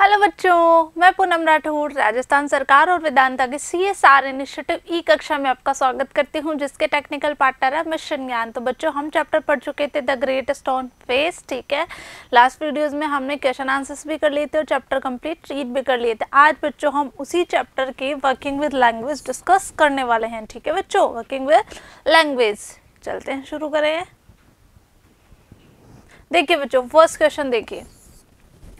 Hello बच्चों मैं पूनम राठौर राजस्थान सरकार और वेदांता के C S R initiative E कक्षा में आपका स्वागत करती हूं जिसके टेक्निकल पार्टनर है मिशन ज्ञान तो बच्चों हम चैप्टर पढ़ चुके थे द ग्रेट स्टोन फेस ठीक है लास्ट वीडियोस में हमने क्वेश्चन आंसर्स भी कर लिए थे और चैप्टर कंप्लीट रीड भी कर लिए थे आज बच्चों हम उसी चैप्टर के वर्किंग विद लैंग्वेज डिस्कस करने वाले हैं ठीक है बच्चों वर्किंग विद लैंग्वेज चलते हैं शुरू करें देखिए बच्चों फर्स्ट क्वेश्चन देखिए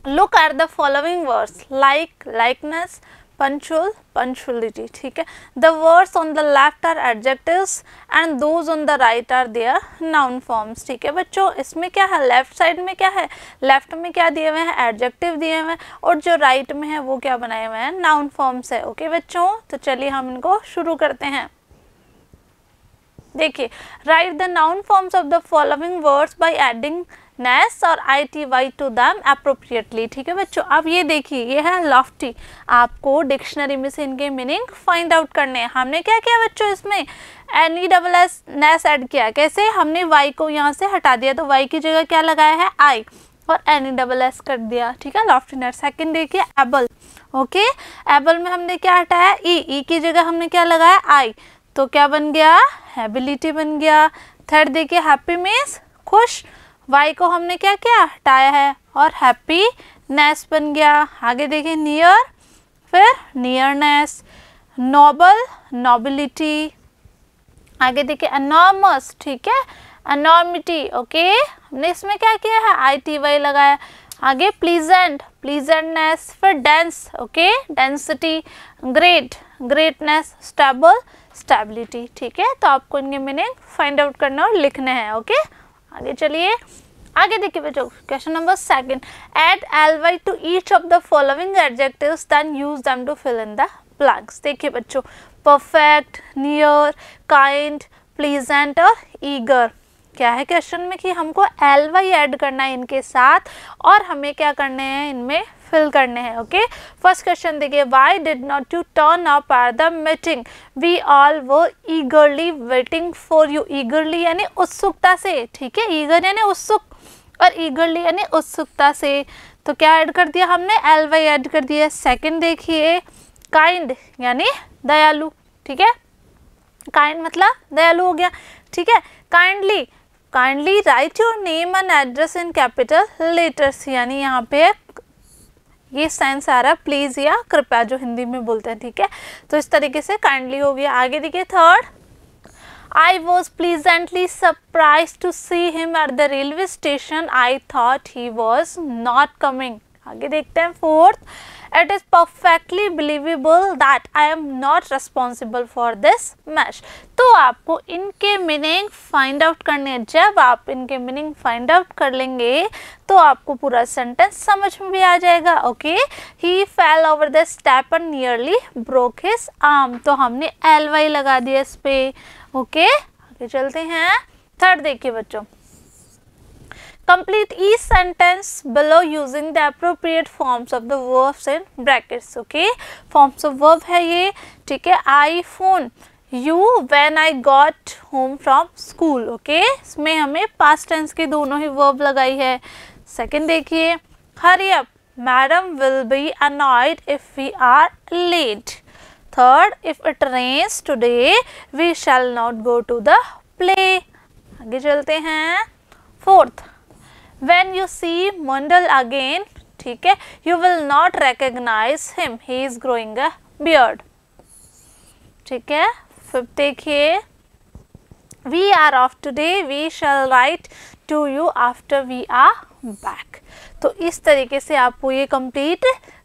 look at the following words like likeness punctual punctuality ठीक है the words on the left are adjectives and those on the right are their noun forms ठीक है बच्चों इसमें क्या है लेफ्ट साइड में क्या है लेफ्ट में क्या दिए हुए हैं एडजेक्टिव दिए हुए हैं और जो राइट right में है वो क्या बनाए हुए हैं नाउन फॉर्म्स है ओके बच्चों तो चलिए हम इनको शुरू करते हैं देखिए write the noun forms of the following words by adding ness और I T Y to them appropriately ठीक है बच्चों अब ये देखिए ये है लॉफ्टी आपको डिक्शनरी में से इनके मीनिंग फाइंड आउट करने हैं हमने क्या किया बच्चों इसमें N E double S ness add किया कैसे हमने वाई को यहाँ से हटा दिया तो वाई की जगह क्या लगाया है आई और एन ई डबल एस कर दिया ठीक है लॉफ्टी नेस सेकेंड देखिए एबल ओके एबल में हमने क्या हटाया ई e। ई e की जगह हमने क्या लगाया आई तो क्या बन गया हैबिलिटी बन गया थर्ड देखिए हैप्पी मीन्स खुश वाई को हमने क्या किया हटाया है और हैप्पी नेस बन गया आगे देखिए नियर फिर नियरनेस नोबल नोबिलिटी आगे देखिए अनॉर्मस ठीक है अनॉर्मिटी ओके हमने इसमें क्या किया है आई टी वाई लगाया आगे प्लीजेंट प्लीजेंटनेस फिर dense okay density great greatness stable stability ठीक है तो आपको इनके मीनिंग फाइंड आउट करना और लिखने हैं ओके okay? आगे चलिए आगे देखिए बच्चों question number second add L Y to each of the following adjectives then use them to fill in the blanks देखिए बच्चों परफेक्ट नियर काइंड प्लीजेंट और ईगर क्या है क्वेश्चन में कि हमको एल वाई एड करना है इनके साथ और हमें क्या करने हैं इनमें फिल करने हैं ओके फर्स्ट क्वेश्चन देखिए why did not you turn up are the meeting we all were eagerly waiting for you eagerly यानी उत्सुकता से ठीक है ईगर यानी उत्सुक और ईगरली यानी उत्सुकता से तो क्या ऐड कर दिया हमने एल वाई एड कर दिया सेकेंड देखिए काइंड यानी दयालु ठीक है काइंड मतलब दयालु हो गया ठीक है kindly kindly write your name and address in capital letters यानी यहाँ पे ये आ रहा प्लीज या कृपया जो हिंदी में बोलते हैं ठीक है तो इस तरीके से काइंडली हो गया आगे देखिए third I was pleasantly surprise to see him at the railway station I thought he was not coming आगे देखते हैं fourth it is perfectly believable that I am not responsible for this match तो आपको इनके meaning find out करने हैं जब आप इनके मीनिंग फाइंड आउट कर लेंगे तो आपको पूरा सेंटेंस समझ में भी आ जाएगा okay he fell over the step and nearly broke his arm तो हमने एल वाई लगा दिया इस पे ओके okay? आगे चलते हैं थर्ड देखिए बच्चों Complete each sentence below using the appropriate forms of the verbs in brackets. Okay, forms of verb hai ye theek hai I phone you when I got home from school. Okay, isme hame past tense ke dono hi verb lagayi hai Second dekhiye hurry up madam will be annoyed if we are late. Third, if it rains today, we shall not go to the play. आगे चलते हैं fourth when you see Mandal again ठीक है you will not recognize him he is growing a beard ठीक है fifth देखिए we are off today we shall write to you after we are back तो इस तरीके से आपको ये कंप्लीट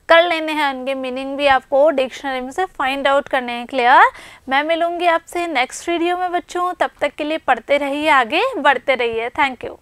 कर लेने हैं उनके मीनिंग भी आपको डिक्शनरी में से फाइंड आउट करने हैं क्लियर मैं मिलूंगी आपसे नेक्स्ट वीडियो में बच्चों तब तक के लिए पढ़ते रहिए आगे बढ़ते रहिए थैंक यू